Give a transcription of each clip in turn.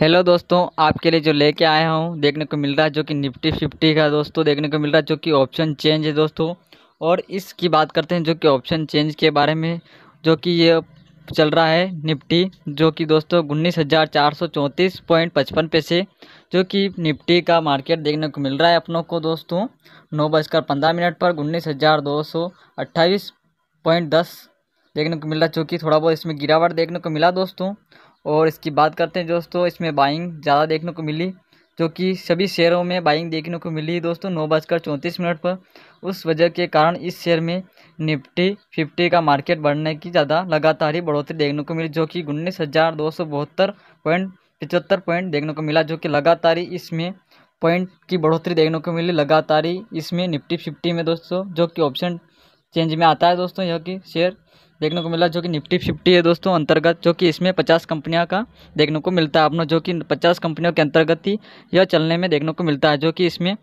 hello दोस्तों आपके लिए जो लेके आया हूँ देखने को मिल रहा है जो कि निफ्टी फिफ्टी का दोस्तों देखने को मिल रहा है जो कि ऑप्शन चेंज है दोस्तों और इसकी बात करते हैं जो कि ऑप्शन चेंज के बारे में जो कि ये चल रहा है निफ्टी जो कि दोस्तों उन्नीस हज़ार चार सौ चौंतीस पॉइंट पचपन पे से जो कि निफ्टी का मार्केट देखने को मिल रहा है अपनों को दोस्तों नौ बजकर पंद्रह मिनट पर उन्नीस हज़ार दो सौ अट्ठाईस पॉइंट दस देखने को मिल रहा है जो कि थोड़ा बहुत इसमें गिरावट देखने को मिला दोस्तों और इसकी बात करते हैं दोस्तों इसमें बाइंग ज़्यादा देखने को मिली जो कि सभी शेयरों में बाइंग देखने को मिली दोस्तों नौ बजकर चौंतीस मिनट पर उस वजह के कारण इस शेयर में निफ्टी फिफ्टी का मार्केट बढ़ने की ज़्यादा लगातार ही बढ़ोतरी देखने को मिली जो कि उन्नीस हज़ार दो सौ बहत्तर पॉइंट पिचहत्तर पॉइंट देखने को मिला जो कि लगातार ही इसमें पॉइंट की बढ़ोतरी देखने को मिली लगातार ही इसमें निफ्टी फिफ्टी में दोस्तों जो कि ऑप्शन चेंज में आता है दोस्तों यह कि शेयर देखने को मिला जो कि निफ्टी फिफ्टी है दोस्तों अंतर्गत जो कि इसमें पचास कंपनियों का देखने को मिलता है अपनों जो कि पचास कंपनियों के अंतर्गत ही यह चलने में देखने को मिलता है जो कि इसमें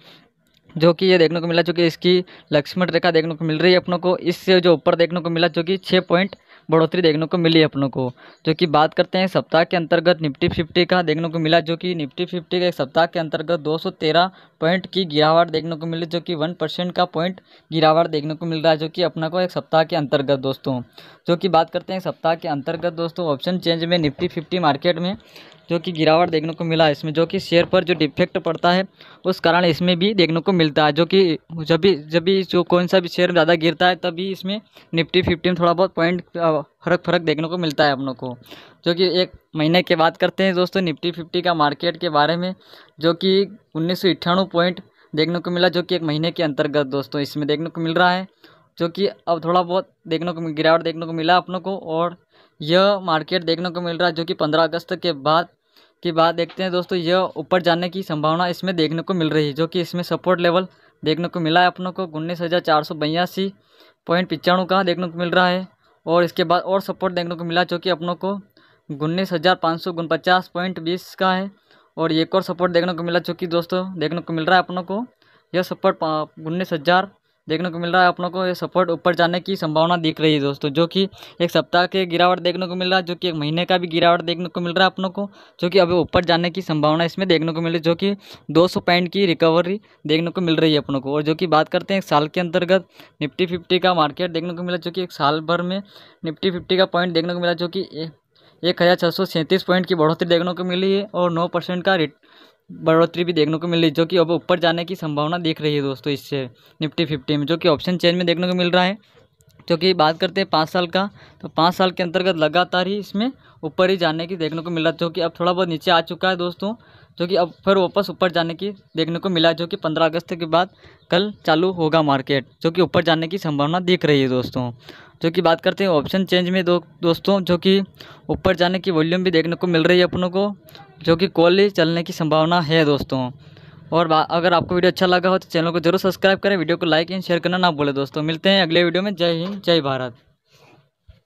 जो कि ये देखने को मिला जो कि इसकी लक्ष्मण रेखा देखने को मिल रही है अपनों को इससे जो ऊपर देखने को मिला जो कि छः पॉइंट बढ़ोतरी देखने को मिली अपनों को जो कि बात करते हैं सप्ताह के अंतर्गत निफ्टी फिफ्टी का देखने को मिला जो कि निफ्टी फिफ्टी का एक सप्ताह के अंतर्गत 213 पॉइंट की गिरावट देखने को मिली जो कि वन परसेंट का पॉइंट गिरावट देखने को मिल रहा है जो कि अपना को एक सप्ताह के अंतर्गत दोस्तों जो कि बात करते हैं सप्ताह के अंतर्गत दोस्तों ऑप्शन चेंज में निफ्टी फिफ्टी मार्केट में जो कि गिरावट देखने को मिला इसमें जो कि शेयर पर जो डिफेक्ट पड़ता है उस कारण इसमें भी देखने को मिलता है जो कि जब भी जब भी जो कौन सा भी शेयर ज़्यादा गिरता है तभी इसमें निफ्टी फिफ्टी में थोड़ा बहुत पॉइंट फर्क फर्क देखने को मिलता है हम लोग को जो कि एक महीने के बाद करते हैं दोस्तों निफ्टी फिफ्टी का मार्केट के बारे में जो कि उन्नीस पॉइंट देखने को मिला जो कि एक महीने के अंतर्गत दोस्तों इसमें देखने को मिल रहा है जो कि अब थोड़ा बहुत देखने को गिरावट देखने को मिला अपनों को और यह मार्केट देखने को मिल रहा है जो कि पंद्रह अगस्त के बाद के बाद देखते हैं दोस्तों यह ऊपर जाने की संभावना इसमें देखने को मिल रही है जो कि इसमें सपोर्ट लेवल देखने को मिला है अपनों को उन्नीस हज़ार चार सौ बयासी पॉइंट पिचाणु का देखने को मिल रहा है और इसके बाद और सपोर्ट देखने को मिला जो कि अपनों को उन्नीस हज़ार पाँच सौ उनपचास पॉइंट बीस का है और एक और सपोर्ट देखने को मिला जो कि दोस्तों देखने को मिल रहा है अपनों को यह सपोर्ट उन्नीस हज़ार देखने को मिल रहा है अपनों को ये सपोर्ट ऊपर जाने की संभावना दिख रही है दोस्तों जो कि एक सप्ताह के गिरावट देखने को मिल रहा है जो कि एक महीने का भी गिरावट देखने को मिल रहा है अपनों को जो कि अभी ऊपर जाने की संभावना इसमें देखने को मिल रही है जो कि 200 पॉइंट की रिकवरी देखने को मिल रही है अपनों को और जो कि बात करते हैं एक साल के अंतर्गत निफ्टी फिफ्टी का मार्केट देखने को मिला जो कि एक साल भर में निफ्टी फिफ्टी का पॉइंट देखने को मिला जो कि एक हज़ार छः सौ सैंतीस पॉइंट की बढ़ोतरी देखने को मिली है और नौ परसेंट का बढ़ोतरी भी देखने को मिल रही है जो कि अब ऊपर जाने की संभावना देख रही है दोस्तों इससे निफ्टी फिफ्टी में जो कि ऑप्शन चेंज में देखने को मिल रहा है जो कि बात करते हैं पाँच साल का तो पाँच साल के अंतर्गत लगातार ही इसमें ऊपर ही जाने की देखने को मिल है जो कि अब थोड़ा बहुत नीचे आ चुका है दोस्तों जो कि अब फिर वापस ऊपर जाने की देखने को मिला जो कि पंद्रह अगस्त के बाद कल चालू होगा मार्केट जो कि ऊपर जाने की संभावना दिख रही है दोस्तों जो कि बात करते हैं ऑप्शन चेंज में दो दोस्तों जो कि ऊपर जाने की वॉल्यूम भी देखने को मिल रही है अपनों को जो कि कॉल चलने की संभावना है दोस्तों और अगर आपको वीडियो अच्छा लगा हो तो चैनल को जरूर सब्सक्राइब करें वीडियो को लाइक एंड शेयर करना ना भूलें दोस्तों मिलते हैं अगले वीडियो में जय हिंद जय भारत